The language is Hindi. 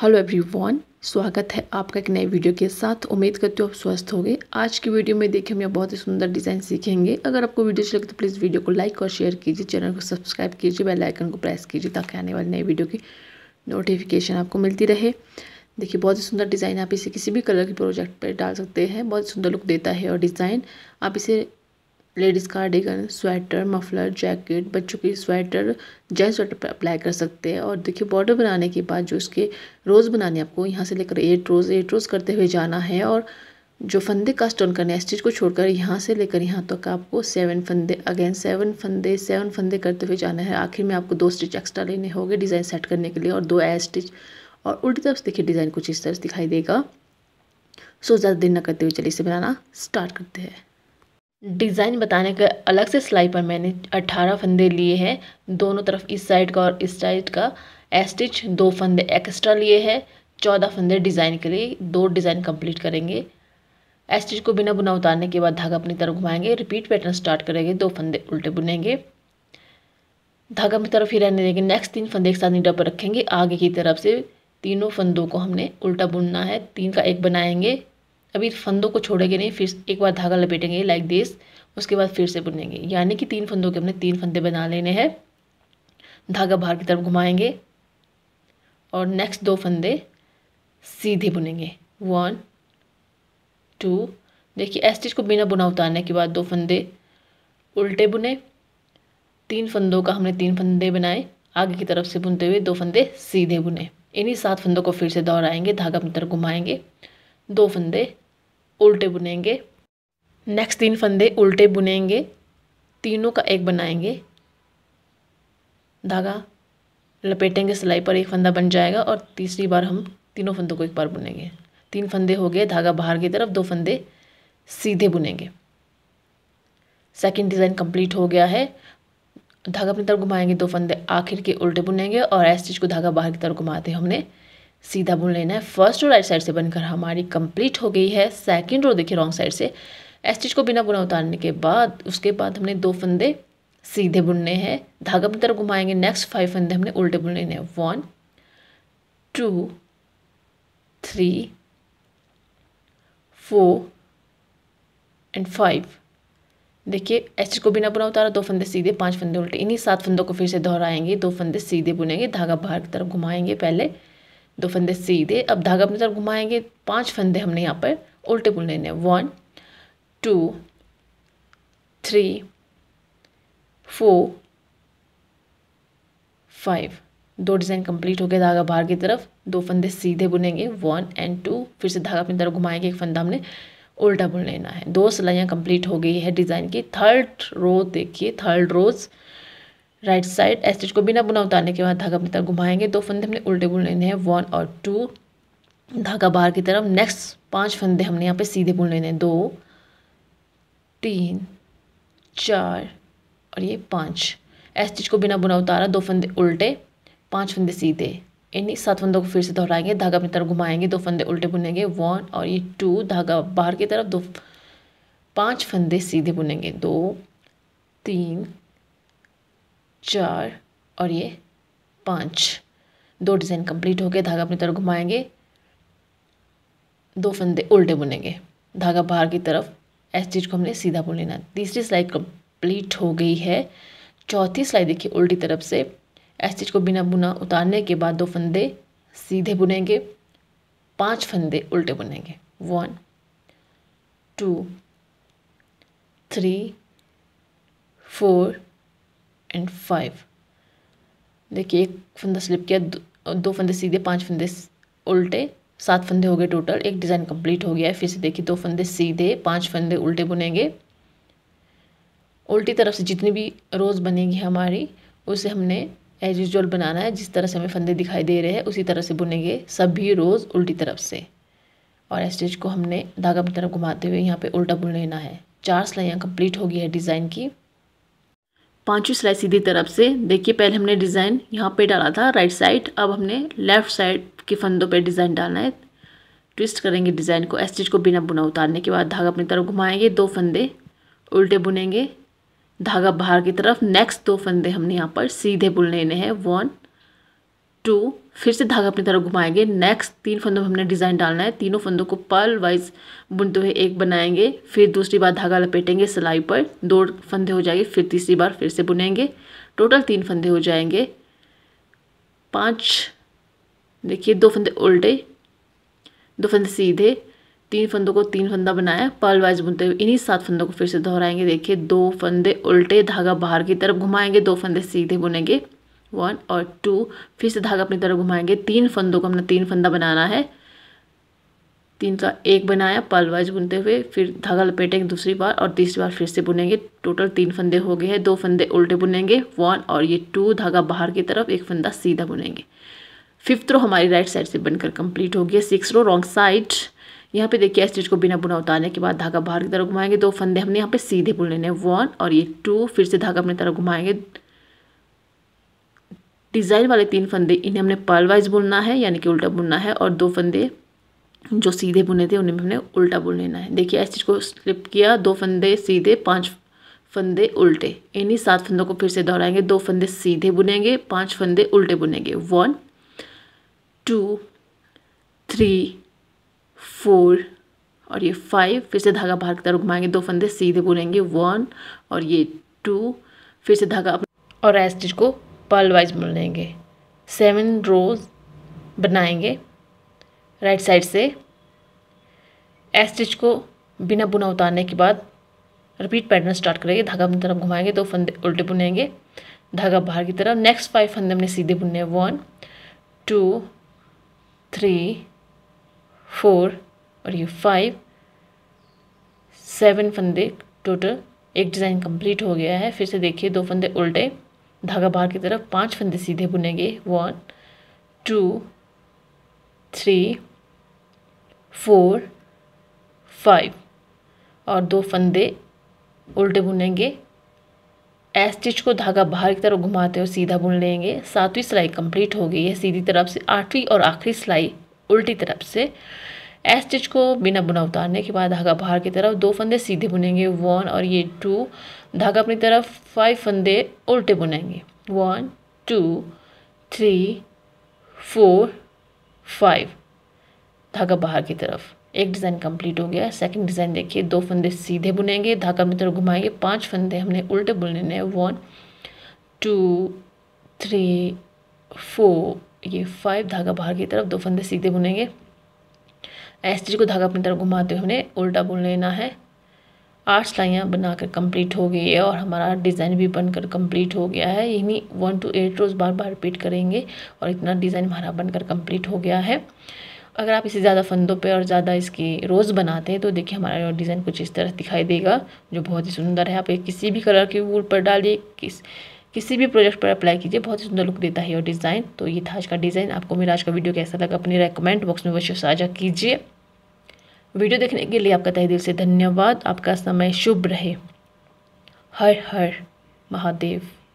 हेलो एवरीवन स्वागत है आपका एक नए वीडियो के साथ उम्मीद करती हूँ आप स्वस्थ होंगे आज की वीडियो में देखिए हम बहुत ही सुंदर डिज़ाइन सीखेंगे अगर आपको वीडियो अच्छी लगे तो प्लीज़ वीडियो को लाइक और शेयर कीजिए चैनल को सब्सक्राइब कीजिए बेल आइकन को प्रेस कीजिए ताकि आने वाली नए वीडियो की नोटिफिकेशन आपको मिलती रहे देखिए बहुत ही सुंदर डिज़ाइन आप इसे किसी भी कलर के प्रोजेक्ट पर डाल सकते हैं बहुत सुंदर लुक देता है और डिज़ाइन आप इसे ladies cardigan sweater muffler jacket बच्चों की स्वेटर जैस स्वेटर पर अप्लाई कर सकते हैं और देखिए बॉर्डर बनाने के बाद जो इसके रोज़ बनाने आपको यहाँ से लेकर एट रोज़ एट रोज़ करते हुए जाना है और जो फंदे का स्टोन करने स्टिच को छोड़कर यहाँ से लेकर यहाँ तक तो आपको सेवन फंदे अगेन सेवन फंदे सेवन फंदे करते हुए जाना है आखिर में आपको दो स्टिच एक्स्ट्रा लेने होंगे डिज़ाइन सेट करने के लिए और दो ए स्टिच और उल्टी तरफ देखिए डिज़ाइन कुछ इस तरह दिखाई देगा सो ज़्यादा देर न करते हुए चलिए इसे बनाना स्टार्ट करते हैं डिज़ाइन बताने के अलग से सिलाई पर मैंने 18 फंदे लिए हैं दोनों तरफ इस साइड का और इस साइड का एस्टिच दो फंदे एक्स्ट्रा लिए हैं चौदह फंदे डिज़ाइन के लिए दो डिज़ाइन कंप्लीट करेंगे एस्टिच को बिना बुना उतारने के बाद धागा अपनी तरफ घुमाएंगे रिपीट पैटर्न स्टार्ट करेंगे दो फंदे उल्टे बुनेंगे धागा अपनी तरफ ही रहने देंगे नेक्स्ट तीन फंदे एक साथ नीडा पर रखेंगे आगे की तरफ से तीनों फंदों को हमने उल्टा बुनना है तीन का एक बनाएंगे कभी तो फंदों को छोड़ेंगे नहीं फिर एक बार धागा लपेटेंगे लाइक दिस उसके बाद फिर से बुनेंगे यानी कि तीन फंदों के हमने तीन फंदे बना लेने हैं धागा बाहर की तरफ घुमाएंगे और नेक्स्ट दो फंदे सीधे बुनेंगे वन टू देखिए एस स्टिच को बिना बुना उतारने के बाद दो फंदे उल्टे बुने तीन फंदों का हमने तीन फंदे बनाए आगे की तरफ से बुनते हुए दो फंदे सीधे बुने इन्हीं सात फंदों को फिर से दोहराएंगे धागा अपनी तरफ घुमाएंगे दो फंदे उल्टे बुनेंगे नेक्स्ट तीन फंदे उल्टे बुनेंगे तीनों का एक बनाएंगे धागा लपेटेंगे सिलाई पर एक फंदा बन जाएगा और तीसरी बार हम तीनों फंदों को एक बार बुनेंगे तीन फंदे हो गए धागा बाहर की तरफ दो फंदे सीधे बुनेंगे सेकंड डिज़ाइन कंप्लीट हो गया है धागा अपनी तरफ घुमाएंगे दो फंदे आखिर के उल्टे बुनेंगे और एस चीज़ को धागा बाहर की तरफ घुमाते हमने सीधा बुन लेना है फर्स्ट रो राइट साइड से बनकर हमारी कंप्लीट हो गई है सेकंड रो देखिए रॉन्ग साइड से स्टिच को बिना बुना उतारने के बाद उसके बाद हमने दो फंदे सीधे बुनने हैं धागा अपनी तरफ घुमाएंगे नेक्स्ट फाइव फंदे हमने उल्टे बुन लेने हैं one two three four and five देखिए एच को बिना बुना उतारा दो फंदे सीधे पांच फंदे उल्टे इन्हीं सात फंदों को फिर से दोहराएंगे दो फंदे सीधे बुनेंगे धागा बाहर की तरफ घुमाएंगे पहले दो फंदे सीधे अब धागा अपनी तरफ घुमाएंगे पांच फंदे हमने यहाँ पर उल्टे बुन लेने one two three four five दो डिज़ाइन कंप्लीट हो गया धागा बाहर की तरफ दो फंदे सीधे बुनेंगे वन एंड टू फिर से धागा अपनी तरफ घुमाएंगे एक फंदा हमने उल्टा बुन लेना है दो सिलाइयाँ कंप्लीट हो गई है डिज़ाइन की थर्ड रो देखिए third rows right side stitch को बिना बुना उतारने के बाद धागा अपनी तरफ घुमाएंगे दो फंदे हमने उल्टे बुन लेने हैं वन और टू धागा बाहर की तरफ नेक्स्ट पांच फंदे हमने यहाँ पे सीधे बुन लेने हैं दो तीन चार और ये पाँच एस्टिच को बिना बुना उतारा दो फंदे उल्टे पाँच फंदे सीधे इन्हीं सात फंदों को फिर से दोहराएंगे धागा अपनी तरफ घुमाएंगे दो फंदे उल्टे बुनेंगे वन और ये टू धागा बाहर की तरफ दो पाँच फंदे सीधे बुनेंगे दो तीन चार और ये पाँच दो डिज़ाइन कंप्लीट हो गए धागा अपनी तरफ घुमाएंगे दो फंदे उल्टे बुनेंगे धागा बाहर की तरफ एस चीज को हमने सीधा बुन लेना तीसरी सिलाई कंप्लीट हो गई है चौथी सिलाई देखिए उल्टी तरफ से एस चीज को बिना बुना उतारने के बाद दो फंदे सीधे बुनेंगे पांच फंदे उल्टे बुनेंगे one two three four and five देखिए एक फंदा स्लिप किया दो, दो फंदे सीधे पांच फंदे उल्टे सात फंदे हो गए टोटल एक डिज़ाइन कंप्लीट हो गया है फिर से देखिए दो फंदे सीधे पांच फंदे उल्टे बुनेंगे उल्टी तरफ से जितनी भी रोज़ बनेगी हमारी उसे हमने एज यूजल बनाना है जिस तरह से हमें फंदे दिखाई दे रहे हैं उसी तरह से बुनेंगे सभी रोज़ उल्टी तरफ से और स्टिच को हमने धागा की तरफ घुमाते हुए यहाँ पे उल्टा बुन लेना है चार सिलाइयाँ कंप्लीट हो गई है डिज़ाइन की पांचवी सिलाई सीधी तरफ से देखिए पहले हमने डिज़ाइन यहाँ पे डाला था राइट साइड अब हमने लेफ़्ट साइड के फंदों पे डिज़ाइन डालना है ट्विस्ट करेंगे डिज़ाइन को एस्टिच को बिना बुना उतारने के बाद धागा अपनी तरफ घुमाएंगे दो फंदे उल्टे बुनेंगे धागा बाहर की तरफ नेक्स्ट दो फंदे हमने यहाँ पर सीधे बुन लेने हैं वन टू फिर से धागा अपनी तरफ घुमाएंगे नेक्स्ट तीन फंदों में हमने डिज़ाइन डालना है तीनों फंदों को पर्ल वाइज बुनते हुए एक बनाएंगे फिर दूसरी बार धागा लपेटेंगे सिलाई पर दो फंदे हो जाएंगे फिर तीसरी बार फिर से बुनेंगे टोटल तीन फंदे हो जाएंगे पाँच देखिए दो फंदे उल्टे दो फंदे सीधे तीन फंदों को तीन फंदा बनाया पर्ल वाइज बुनते हुए इन्हीं सात फंदों को फिर से दोहराएंगे देखिए दो फंदे उल्टे धागा बाहर की तरफ घुमाएंगे दो फंदे सीधे बुनेंगे वन और टू फिर से धागा अपनी तरफ घुमाएंगे तीन फंदों को हमने तीन फंदा बनाना है तीन का एक बनाया पर्ल वाइज बुनते हुए फिर धागा लपेटेंगे दूसरी बार और तीसरी बार फिर से बुनेंगे टोटल तीन फंदे हो गए हैं दो फंदे उल्टे बुनेंगे वन और ये टू धागा बाहर की तरफ एक फंदा सीधा बुनेंगे फिफ्थ रो हमारी राइट साइड से बनकर कंप्लीट हो गया सिक्स रो रॉन्ग साइड यहाँ पे देखिए स्टिच को बिना बुना उतारने के बाद धागा बाहर की तरफ घुमाएंगे दो फंदे हमने यहाँ पे सीधे बुन लेने वन और ये टू फिर से धागा अपनी तरफ घुमाएंगे डिज़ाइन वाले तीन फंदे इन्हें हमने पर्ल वाइज बुनना है यानी कि उल्टा बुनना है और दो फंदे जो सीधे बुने थे उन्हें हमने उल्टा बुन लेना है देखिए इस को स्लिप किया दो फंदे सीधे पाँच फंदे उल्टे इन्हीं सात फंदों को फिर से दोहराएंगे दो फंदे सीधे बुनेंगे पाँच फंदे उल्टे बुनेंगे वन टू थ्री फोर और ये फाइव फिर से धागा बाहर की तरफ घुमाएंगे दो फंदे सीधे बुनेंगे वन और ये टू फिर से धागा और एस्टिच को पर्ल वाइज बुनेंगे सेवन रोज बनाएंगे राइट साइड से एस स्टिच को बिना बुना उतारने के बाद रिपीट पैटर्न स्टार्ट करेंगे धागा अपनी तरफ घुमाएंगे दो फंदे उल्टे बुनेंगे धागा बाहर की तरफ नेक्स्ट फाइव फंदे हमने सीधे बुनने हैं वन टू थ्री फोर और ये फाइव सेवन फंदे टोटल एक डिज़ाइन कंप्लीट हो गया है फिर से देखिए दो फंदे उल्टे धागा बाहर की तरफ पांच फंदे सीधे बुनेंगे one two three four five और दो फंदे उल्टे बुनेंगे एस स्टिच को धागा बाहर की तरफ घुमाते हुए सीधा बुन लेंगे सातवीं सिलाई कंप्लीट हो गई है सीधी तरफ से आठवीं और आखिरी सिलाई उल्टी तरफ से एस स्टिच को बिना बुना उतारने के बाद धागा बाहर की तरफ दो फंदे सीधे बुनेंगे वन और ये टू धागा अपनी तरफ फाइव फंदे उल्टे बुनेंगे one two three four five धागा बाहर की तरफ एक डिज़ाइन कंप्लीट हो गया सेकंड डिज़ाइन देखिए दो फंदे सीधे बुनेंगे धागा अपनी तरफ घुमाएंगे पांच फंदे हमने उल्टे बुनने हैं वन टू थ्री फोर ये फाइव धागा बाहर की तरफ दो फंदे सीधे बुनेंगे एस को धागा अपनी तरफ घुमाते हुए हमने उल्टा बुन लेना है आठ सिलाइयाँ बनाकर कंप्लीट हो गई है और हमारा डिज़ाइन भी बनकर कंप्लीट हो गया है यही वन टू एट रोज़ बार बार रिपीट करेंगे और इतना डिज़ाइन हमारा बनकर कंप्लीट हो गया है अगर आप इसे ज़्यादा फंदों पे और ज़्यादा इसकी रोज़ बनाते हैं तो देखिए हमारा डिज़ाइन कुछ इस तरह दिखाई देगा जो बहुत ही सुंदर है आप किसी भी कलर के वूल पर डालिए किस किसी भी प्रोजेक्ट पर अप्लाई कीजिए बहुत ही सुंदर लुक देता है और डिज़ाइन तो ये था आज का डिज़ाइन आपको मेरा आज का वीडियो कैसा लगा अपने रेकमेंड बॉक्स में अवश्य साझा कीजिए वीडियो देखने के लिए आपका तहे दिल से धन्यवाद आपका समय शुभ रहे हर हर महादेव